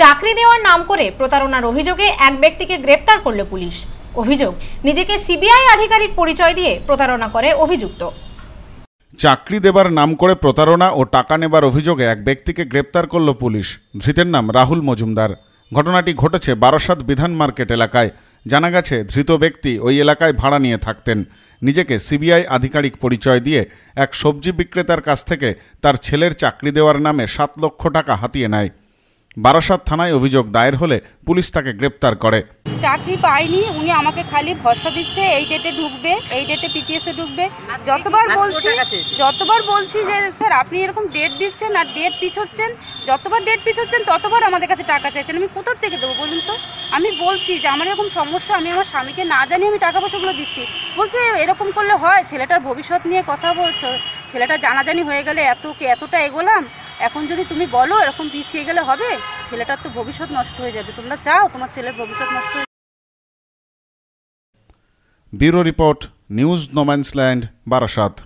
চাকরি দেওয়ার নাম করে প্রতারণার অভিযোগে এক ব্যক্তিকে গ্রেপ্তার করল পুলিশ অভিযোগ নিজেকে সিবিআই আধিকারিক পরিচয় দিয়ে প্রতারণা করে অভিযুক্ত চাকরি দেবার নাম করে প্রতারণা ও টাকা নেবার অভিযোগে এক ব্যক্তিকে গ্রেপ্তার করল পুলিশ ধৃতের নাম রাহুল মজুমদার ঘটনাটি ঘটেছে বারসাত বিধান মার্কেট এলাকায় জানা গেছে ধৃত ব্যক্তি ওই এলাকায় ভাড়া নিয়ে থাকতেন নিজেকে সিবিআই আধিকারিক পরিচয় দিয়ে এক সবজি বিক্রেতার কাছ থেকে তার ছেলের চাকরি দেওয়ার নামে সাত লক্ষ টাকা হাতিয়ে নেয় বারাসাত থানায় অভিযোগ দায়ের হলে পুলিশ তাকে গ্রেপ্তার করে চাকরি পাইনি উনি আমাকে খালি ভরসা দিচ্ছে এই ডেটে ঢুকবে এই ডেটে পিটিএসে ঢুকবে যতবার বলছি যতবার বলছি যে স্যার আপনি এরকম ডেট দিচ্ছেন আর ডেট পিছোচ্ছেন যতবার ডেট পিছোচ্ছেন ততবার আমাদের কাছে টাকা চাইছেন আমি কোথার থেকে দেবো বলুন তো আমি বলছি যে আমার এরকম সমস্যা আমি আমার স্বামীকে না জানিয়ে আমি টাকা পয়সাগুলো দিচ্ছি বলছে এরকম করলে হয় ছেলেটার ভবিষ্যৎ নিয়ে কথা বলছো ছেলেটা জানাজানি হয়ে গেলে এত এতটা এগোলাম এখন যদি তুমি বলো এরকম পিছিয়ে গেলে হবে ছেলেটার তো ভবিষ্যৎ নষ্ট হয়ে যাবে তোমরা চাও তোমার ছেলের ভবিষ্যৎ নষ্ট হয়ে bureau report news no man's land Barasat